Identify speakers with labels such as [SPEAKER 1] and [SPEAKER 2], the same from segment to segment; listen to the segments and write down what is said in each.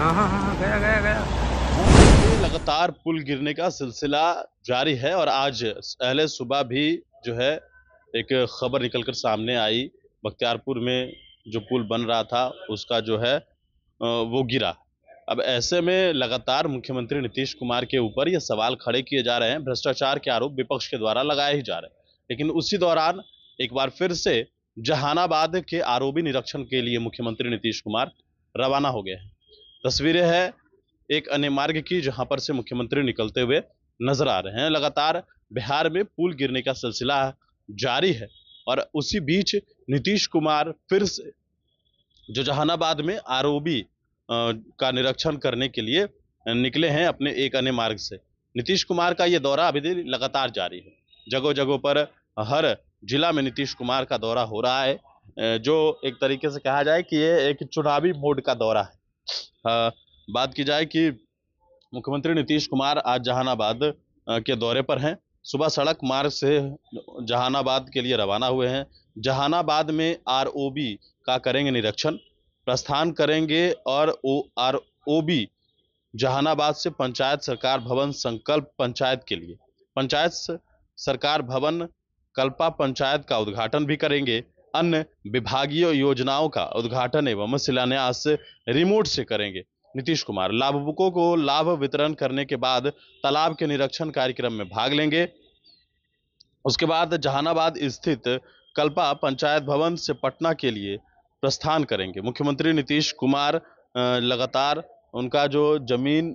[SPEAKER 1] हाँ हाँ हाँ गया गया गया लगातार पुल गिरने का सिलसिला जारी है और आज पहले सुबह भी जो है एक खबर निकलकर सामने आई बख्तियारपुर में जो पुल बन रहा था उसका जो है वो गिरा अब ऐसे में लगातार मुख्यमंत्री नीतीश कुमार के ऊपर ये सवाल खड़े किए जा रहे हैं भ्रष्टाचार के आरोप विपक्ष के द्वारा लगाए ही जा रहे हैं लेकिन उसी दौरान एक बार फिर से जहानाबाद के आरोपी निरीक्षण के लिए मुख्यमंत्री नीतीश कुमार रवाना हो गए हैं तस्वीरें हैं एक अन्य मार्ग की जहां पर से मुख्यमंत्री निकलते हुए नजर आ रहे हैं लगातार बिहार में पुल गिरने का सिलसिला जारी है और उसी बीच नीतीश कुमार फिर से जो जहानाबाद में आर का निरीक्षण करने के लिए निकले हैं अपने एक अन्य मार्ग से नीतीश कुमार का ये दौरा अभी भी लगातार जारी है जगह जगहों पर हर जिला में नीतीश कुमार का दौरा हो रहा है जो एक तरीके से कहा जाए कि ये एक चुनावी मोड का दौरा है बात की जाए कि मुख्यमंत्री नीतीश कुमार आज जहानाबाद के दौरे पर हैं सुबह सड़क मार्ग से जहानाबाद के लिए रवाना हुए हैं जहानाबाद में आरओबी का करेंगे निरीक्षण प्रस्थान करेंगे और O R O B Jehanabad से पंचायत सरकार भवन संकल्प पंचायत के लिए पंचायत सरकार भवन कल्पा पंचायत का उद्घाटन भी करेंगे अन्य विभागीय योजनाओं का उद्घाटन एवं शिलान्यास रिमोट से करेंगे नीतीश कुमार लाभुकों को लाभ वितरण करने के बाद तालाब के निरीक्षण कार्यक्रम में भाग लेंगे उसके बाद जहानाबाद स्थित कल्पा पंचायत भवन से पटना के लिए प्रस्थान करेंगे मुख्यमंत्री नीतीश कुमार लगातार उनका जो जमीन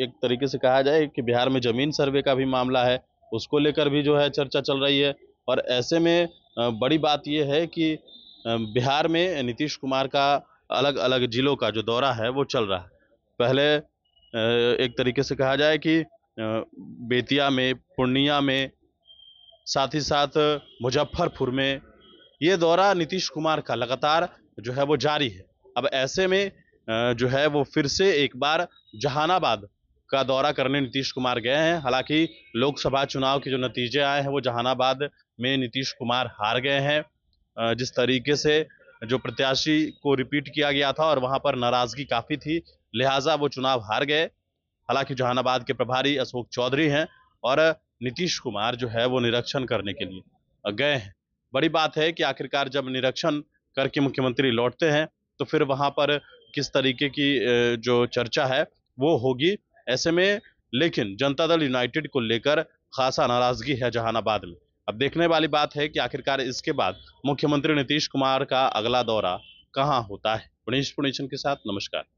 [SPEAKER 1] एक तरीके से कहा जाए कि बिहार में जमीन सर्वे का भी मामला है उसको लेकर भी जो है चर्चा चल रही है और ऐसे में बड़ी बात यह है कि बिहार में नीतीश कुमार का अलग अलग ज़िलों का जो दौरा है वो चल रहा है पहले एक तरीके से कहा जाए कि बेतिया में पूर्णिया में साथ ही साथ मुजफ्फरपुर में ये दौरा नीतीश कुमार का लगातार जो है वो जारी है अब ऐसे में जो है वो फिर से एक बार जहानाबाद का दौरा करने नीतीश कुमार गए हैं हालांकि लोकसभा चुनाव के जो नतीजे आए हैं वो जहानाबाद में नीतीश कुमार हार गए हैं जिस तरीके से जो प्रत्याशी को रिपीट किया गया था और वहां पर नाराजगी काफ़ी थी लिहाजा वो चुनाव हार गए हालांकि जहानाबाद के प्रभारी अशोक चौधरी हैं और नीतीश कुमार जो है वो निरीक्षण करने के लिए गए हैं बड़ी बात है कि आखिरकार जब निरीक्षण करके मुख्यमंत्री लौटते हैं तो फिर वहाँ पर किस तरीके की जो चर्चा है वो होगी ऐसे में लेकिन जनता दल यूनाइटेड को लेकर खासा नाराजगी है जहानाबाद में अब देखने वाली बात है कि आखिरकार इसके बाद मुख्यमंत्री नीतीश कुमार का अगला दौरा कहाँ होता है गणेश पुणेशन के साथ नमस्कार